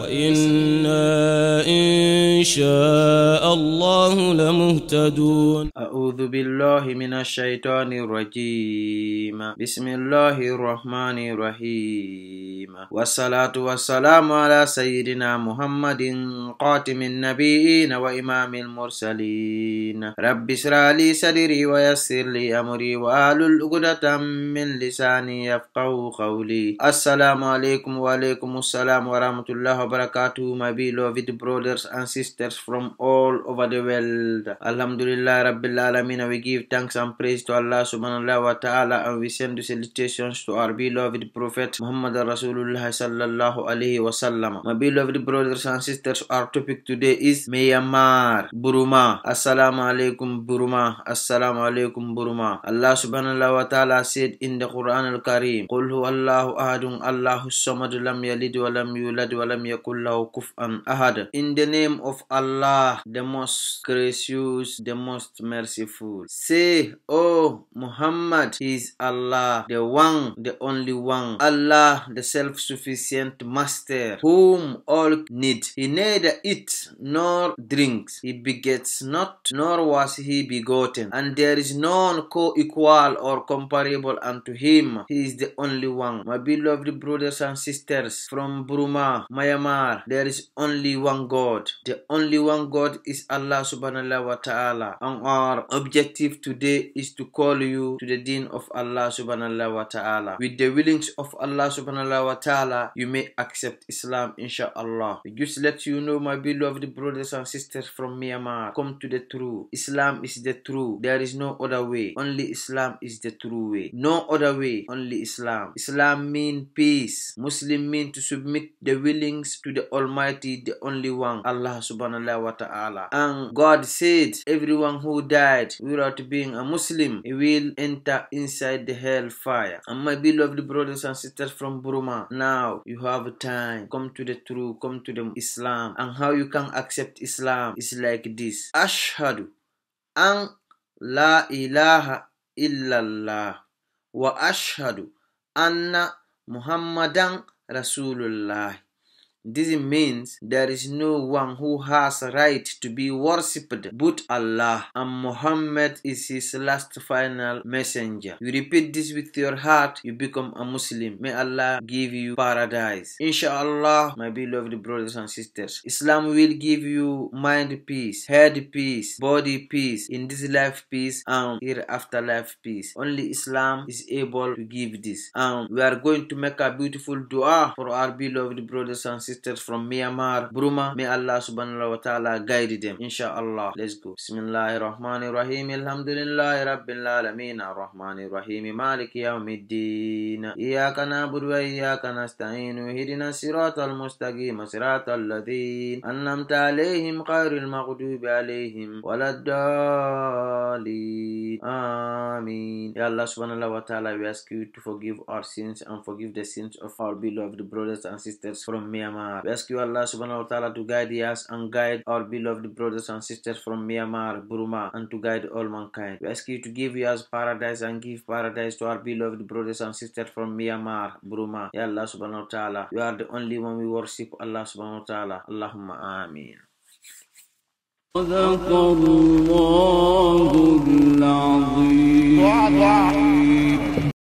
وإنا إن شاء الله لمهتدون أعوذ بالله من الشيطان الرجيم بسم الله الرحمن الرحيم والصلاة والسلام على سيدنا محمد قاتم النبيين وإمام المرسلين رب اشرح لي صدري ويسر لي أمري وأهل عقدة من لساني يفقه قولي السلام عليكم وعليكم السلام ورحمة الله وبركاته my beloved brothers and sisters from all over the world الحمد لله رب العالمين Rabbil We give thanks and praise to Allah subhanahu wa ta'ala and we send salutations to our beloved Prophet Muhammad Rasulullah sallallahu Alaihi wa sallam. My beloved brothers and sisters, our topic today is Myanmar, Burma. Assalamu alaikum Burma. Assalamu alaikum Burma. Allah subhanahu wa ta'ala said in the Quran al-Karim, قُلْ هُوَ اللَّهُ أَهَدٌ اللَّهُ الصَّمَدُ لَمْ يَلِدْ وَلَمْ يُولَدْ وَلَمْ يَكُنْ لَهُ كُفْءًا أَحَدٌ In the name of Allah, the most gracious, the most merciful, merciful. Say, O oh, Muhammad, He is Allah, the One, the Only One. Allah, the Self-Sufficient Master, whom all need. He neither eats nor drinks. He begets not, nor was He begotten. And there is none co-equal or comparable unto Him. He is the Only One. My beloved brothers and sisters from Burma, Myanmar, there is only one God. The only one God is Allah subhanahu wa ta'ala. And all our objective today is to call you to the deen of Allah subhanahu wa ta'ala. With the willings of Allah subhanahu wa ta'ala, you may accept Islam insha'Allah. Just let you know my beloved brothers and sisters from Myanmar, come to the truth. Islam is the truth. There is no other way. Only Islam is the true way. No other way, only Islam. Islam mean peace. Muslim mean to submit the willings to the Almighty, the only one, Allah subhanahu wa ta'ala. And God said, everyone who dies died without being a Muslim will enter inside the hellfire. And my beloved brothers and sisters from Burma, now you have time. Come to the truth, come to the Islam. And how you can accept Islam is like this. Ashhadu an la ilaha illallah wa ashhadu anna muhammadan rasulullah. This means there is no one who has right to be worshipped but Allah and Muhammad is his last final messenger. You repeat this with your heart, you become a Muslim. May Allah give you paradise. Inshallah, my beloved brothers and sisters, Islam will give you mind peace, head peace, body peace, in this life peace and hereafter life peace. Only Islam is able to give this. And we are going to make a beautiful dua for our beloved brothers and sisters Sisters from Myanmar, Burma. May Allah subhanahu wa ta'ala guide them. Insha'Allah. Let's go. Bismillahir Rahmanir Rahim. Alhamdulillahi Rabbil Alameen. Ar-Rahmanir Rahim. Maliki Yawmiddin. Iyaka na'budu wa iyaka nasta'in. Ihdina siratal mustaqim. Siratal ladhin. An'amta alayhim ghayril Waladdallin. Amin. Ya Allah subhanahu wa ta'ala we ask you to forgive our sins and forgive the sins of our beloved brothers and sisters from Myanmar. Myanmar. We ask you, Allah subhanahu wa ta'ala, to guide us and guide our beloved brothers and sisters from Myanmar, Burma, and to guide all mankind. We ask you to give us paradise and give paradise to our beloved brothers and sisters from Myanmar, Burma. Ya Allah subhanahu wa ta'ala, you are the only one we worship, Allah subhanahu wa ta'ala. Allahumma ameen.